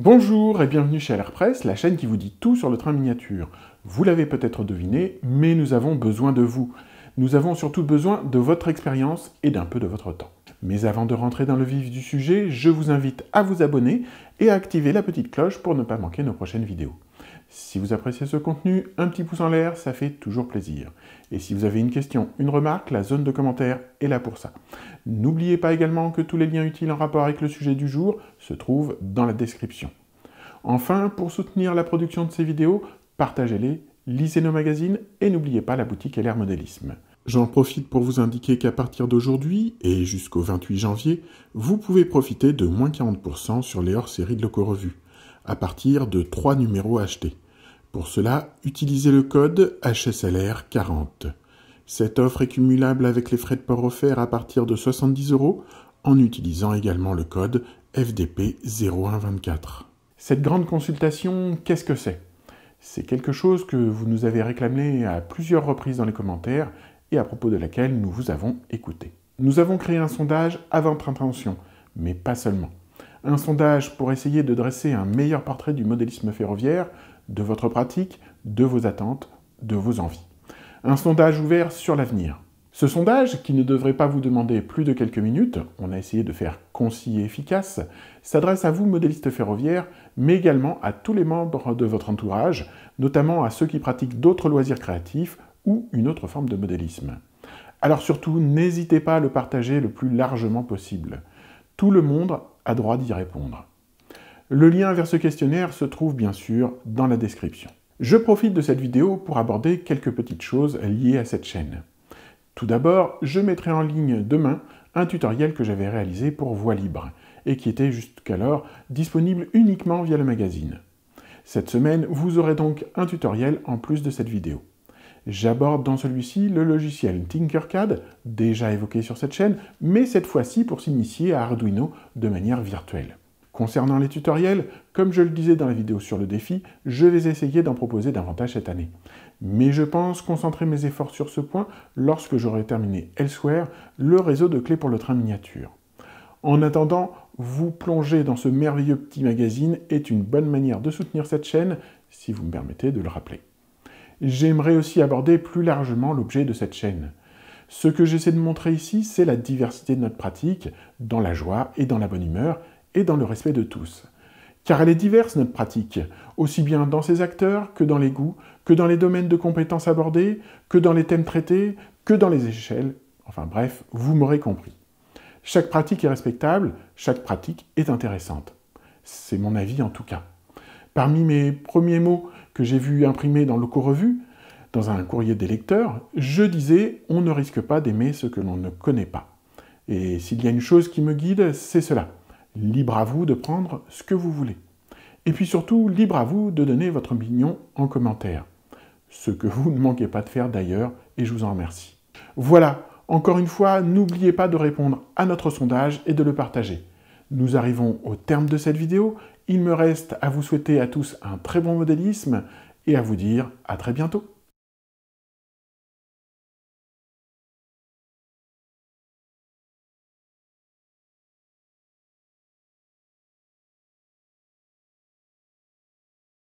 Bonjour et bienvenue chez AirPress, la chaîne qui vous dit tout sur le train miniature. Vous l'avez peut-être deviné, mais nous avons besoin de vous. Nous avons surtout besoin de votre expérience et d'un peu de votre temps. Mais avant de rentrer dans le vif du sujet, je vous invite à vous abonner et à activer la petite cloche pour ne pas manquer nos prochaines vidéos. Si vous appréciez ce contenu, un petit pouce en l'air, ça fait toujours plaisir. Et si vous avez une question, une remarque, la zone de commentaires est là pour ça. N'oubliez pas également que tous les liens utiles en rapport avec le sujet du jour se trouvent dans la description. Enfin, pour soutenir la production de ces vidéos, partagez-les, lisez nos magazines et n'oubliez pas la boutique LR Modélisme. J'en profite pour vous indiquer qu'à partir d'aujourd'hui et jusqu'au 28 janvier, vous pouvez profiter de moins 40% sur les hors-séries de Loco Revue, à partir de 3 numéros achetés. Pour cela, utilisez le code HSLR40. Cette offre est cumulable avec les frais de port offerts à partir de 70 euros en utilisant également le code FDP0124. Cette grande consultation, qu'est-ce que c'est C'est quelque chose que vous nous avez réclamé à plusieurs reprises dans les commentaires et à propos de laquelle nous vous avons écouté. Nous avons créé un sondage à votre intention, mais pas seulement. Un sondage pour essayer de dresser un meilleur portrait du modélisme ferroviaire de votre pratique, de vos attentes, de vos envies. Un sondage ouvert sur l'avenir. Ce sondage, qui ne devrait pas vous demander plus de quelques minutes, on a essayé de faire concis et efficace, s'adresse à vous, modélistes ferroviaires, mais également à tous les membres de votre entourage, notamment à ceux qui pratiquent d'autres loisirs créatifs ou une autre forme de modélisme. Alors surtout, n'hésitez pas à le partager le plus largement possible. Tout le monde a droit d'y répondre. Le lien vers ce questionnaire se trouve bien sûr dans la description. Je profite de cette vidéo pour aborder quelques petites choses liées à cette chaîne. Tout d'abord, je mettrai en ligne demain un tutoriel que j'avais réalisé pour Voix Libre et qui était jusqu'alors disponible uniquement via le magazine. Cette semaine, vous aurez donc un tutoriel en plus de cette vidéo. J'aborde dans celui-ci le logiciel Tinkercad, déjà évoqué sur cette chaîne, mais cette fois-ci pour s'initier à Arduino de manière virtuelle. Concernant les tutoriels, comme je le disais dans la vidéo sur le défi, je vais essayer d'en proposer davantage cette année. Mais je pense concentrer mes efforts sur ce point lorsque j'aurai terminé Elsewhere, le réseau de clés pour le train miniature. En attendant, vous plonger dans ce merveilleux petit magazine est une bonne manière de soutenir cette chaîne, si vous me permettez de le rappeler. J'aimerais aussi aborder plus largement l'objet de cette chaîne. Ce que j'essaie de montrer ici, c'est la diversité de notre pratique, dans la joie et dans la bonne humeur, et dans le respect de tous. Car elle est diverse, notre pratique, aussi bien dans ses acteurs que dans les goûts, que dans les domaines de compétences abordés, que dans les thèmes traités, que dans les échelles, enfin bref, vous m'aurez compris. Chaque pratique est respectable, chaque pratique est intéressante. C'est mon avis en tout cas. Parmi mes premiers mots que j'ai vu imprimés dans co revue dans un courrier des lecteurs, je disais on ne risque pas d'aimer ce que l'on ne connaît pas. Et s'il y a une chose qui me guide, c'est cela libre à vous de prendre ce que vous voulez. Et puis surtout, libre à vous de donner votre opinion en commentaire. Ce que vous ne manquez pas de faire d'ailleurs, et je vous en remercie. Voilà, encore une fois, n'oubliez pas de répondre à notre sondage et de le partager. Nous arrivons au terme de cette vidéo. Il me reste à vous souhaiter à tous un très bon modélisme et à vous dire à très bientôt.